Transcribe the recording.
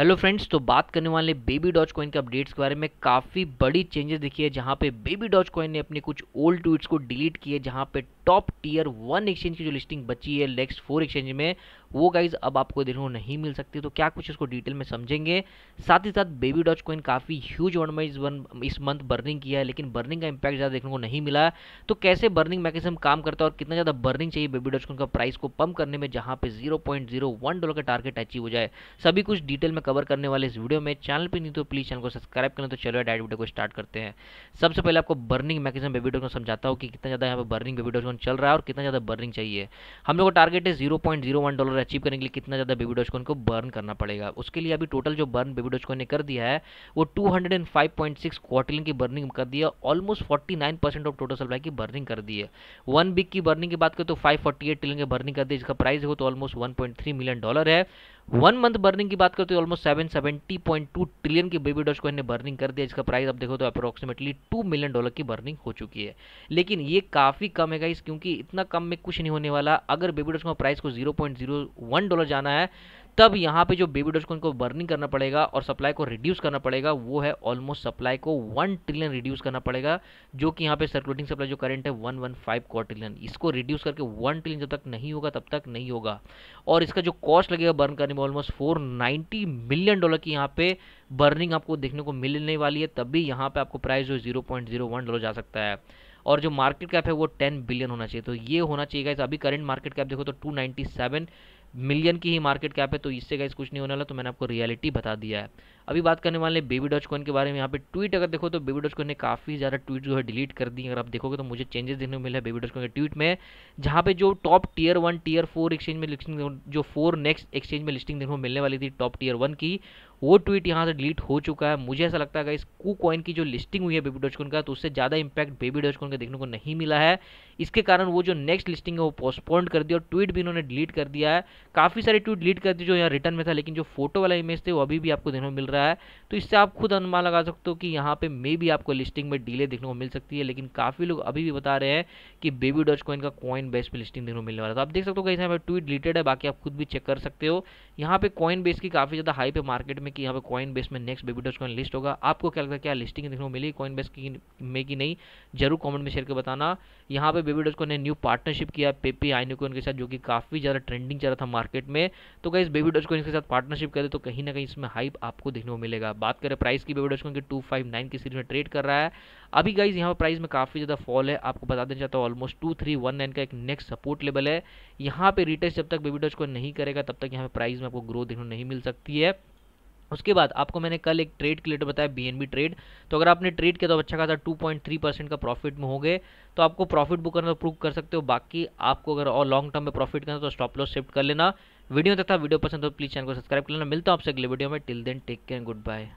hello friends तो बात करने वाले बेबी डॉच कॉइन के अपडेट्स के बारे में काफ़ी बड़ी चेंजेस दिखी है जहाँ पे बेबी डॉच कॉइन ने अपने कुछ ओल्ड ट्वीट्स को डिलीट किए जहाँ पे टॉप टीयर वन एक्सचेंज की जो लिस्टिंग बची है नेक्स्ट फोर एक्सचेंज में वो गाइज अब आपको देखने को नहीं मिल सकती तो क्या कुछ इसको डिटेल में समझेंगे साथ ही साथ बेबी डॉच कोइन काफ़ी ह्यूज वन में इस वन इस मंथ बर्निंग किया है लेकिन बर्निंग का इम्पैक्ट ज़्यादा देखने को नहीं मिला तो कैसे बर्निंग मैकेजम काम करता है और कितना ज़्यादा बर्निंग चाहिए बेबी डॉच कोइन का प्राइस को पम्प करने में जहाँ पे जीरो डॉलर का टारगेट अचीव हो जाए सभी कुछ डिटेल में कवर करने वाले इस वीडियो में चैनल पर नहीं तो प्लीज़ चैनल को सब्सक्राइब करें तो चलो डायट वीडियो को स्टार्ट करते हैं सबसे पहले आपको बर्निंग मैकेजम बेबी डॉच समझाता हूँ कि कितना ज़्यादा यहाँ पर बर्निंग बेबी डॉच चल रहा है और कितना ज़्यादा बर्निंग चाहिए हम लोग का टारगेट है जीरो डॉलर अचीव करने के लिए कितना ज़्यादा बेबी डॉच कॉइन को बर्न करना पड़ेगा उसके लिए अभी टोटल जो बर्न बेबी डॉच कॉइन ने कर दिया है वो two hundred and five point six quadrillion की बर्निंग कर दिया almost forty nine percent of total supply की बर्निंग कर दी है वन बिग की बर्निंग की बात करें तो फाइव फोर्टी एट ट्रिलियन की बर्निंग कर दी जिसका प्राइस हो तो almost one point three million dollar है वन मंथ बर्निंग की बात करते हो almost seven seventy point two trillion की बेबी डॉज को इन्हें बर्निंग कर दिया इसका प्राइस आप देखो तो अप्रोक्सीमेटली टू मिलियन डॉलर की बर्निंग हो चुकी है लेकिन ये काफ़ी कम है गाइस क्योंकि इतना कम में कुछ नहीं होने वाला अगर बेबी डॉज को प्राइस को zero point zero one dollar जाना है तब यहाँ पे जो बेबी डॉज कॉइन को बर्निंग करना पड़ेगा और सप्लाई को रिड्यूस करना पड़ेगा वो है ऑलमोस्ट सप्लाई को वन ट्रिलियन रिड्यूस करना पड़ेगा जो कि यहाँ पे सर्कुलेटिंग सप्लाई जो करंट है वन वन फाइव क्वार्टिलियन इसको रिड्यूस करके वन ट्रिलियन जब तक नहीं होगा तब तक नहीं होगा और इसका जो कॉस्ट लगेगा बर्न करने में almost four ninety million dollar की यहाँ पे बर्निंग आपको देखने को मिलने वाली है तभी यहाँ पे आपको प्राइस जो zero point zero one dollar जा सकता है और जो मार्केट कैप है वो टेन बिलियन होना चाहिए तो ये होना चाहिए अभी करंट मार्केट कैप देखो तो टू नाइन्टी सेवन मिलियन की ही मार्केट कैप है तो इससे गाइस कुछ नहीं होने वाला तो मैंने आपको रियलिटी बता दिया है अभी बात करने वाले बेबी डॉच कॉइन के बारे में यहाँ पे ट्वीट अगर देखो तो बेबी डॉच कॉइन ने काफ़ी ज़्यादा ट्वीट जो है डिलीट कर दी अगर आप देखोगे तो मुझे चेंजेस देखने को मिला है बेबी डॉच कॉइन के ट्वीट में जहाँ पे जो top tier one tier four exchange में लिस्टिंग जो फोर नेक्स्ट एक्सचेंज में लिस्टिंग देखने को मिलने वाली थी टॉप टीयर वन की वो ट्वीट यहाँ से डिलीट हो चुका है मुझे ऐसा लगता है इस कू कॉइन की जो लिस्टिंग हुई है बेबी डॉच का तो उससे ज़्यादा इंपैक्ट बेबी डॉच का देखने को नहीं मिला है इसके कारण वो जो नेक्स्ट लिस्टिंग है वो पोस्टपोन कर दिया और ट्वीट भी इन्होंने डिलीट कर दिया है काफ़ी सारे ट्वीट डिलीट कर दिए जो यहाँ रिटर्न में था लेकिन जो फोटो वाला इमेज थे वो अभी भी आपको देखने को मिल रहा है तो इससे आप खुद अनुमान लगा सकते हो कि यहाँ पर मे भी आपको लिस्टिंग में डिले देखने को मिल सकती है लेकिन काफ़ी लोग अभी भी बता रहे हैं कि बेबी डॉच कॉइन का कॉइन बेस पर लिस्टिंग देखने को मिलने वाला था तो आप देख सकते हो कहीं ट्वीट डिलीटेड है बाकी आप खुद भी चेक कर सकते हो यहाँ पे कॉइन बेस की काफ़ी ज़्यादा हाई पे मार्केट में में कि यहाँ पे कॉइन बेस में next baby doge coin list होगा आपको क्या लगता है क्या लिस्टिंग देखने को मिली कॉइन बेस की में कि नहीं जरूर कमेंट में शेयर कर बताना यहाँ पे बेबी डॉज कॉइन ने न्यू पार्टनरशिप किया पेपी आइनिकॉइन के साथ जो कि काफ़ी ज़्यादा ट्रेंडिंग चल रहा था मार्केट में तो कहीं बेबी डॉज कॉइन के साथ पार्टनरशिप करे तो कहीं ना कहीं इसमें हाइप आपको देखने को मिलेगा बात करें प्राइस की बेबी डॉज कॉइन की टू की सीरीज में ट्रेड कर रहा है अभी गाइज यहाँ पर प्राइस में काफ़ी ज़्यादा फॉल है आपको बता देना चाहता हूँ almost two three one nine का एक नेक्स्ट सपोर्ट लेवल है यहाँ पे रिटेस्ट जब तक बेबी डॉज कॉइन नहीं करेगा तब तक यहाँ पे प्राइस में आपको ग्रोथ देखने नहीं मिल सकती है उसके बाद आपको मैंने कल एक ट्रेड के रिलेटेड तो बताया बीएनबी ट्रेड तो अगर आपने ट्रेड किया तो अच्छा खासा 2.3 परसेंट का प्रॉफिट में हो गए तो आपको प्रॉफिट बुक करना प्रूव तो कर सकते हो बाकी आपको अगर और लॉन्ग टर्म में प्रॉफिट करना तो स्टॉप लॉस शिफ्ट कर लेना वीडियो तथा था वीडियो पसंद हो प्लीज तो चैनल को सब्सक्राइब कर लेना मिलता हूँ आपसे अगले वीडियो में till then take care good bye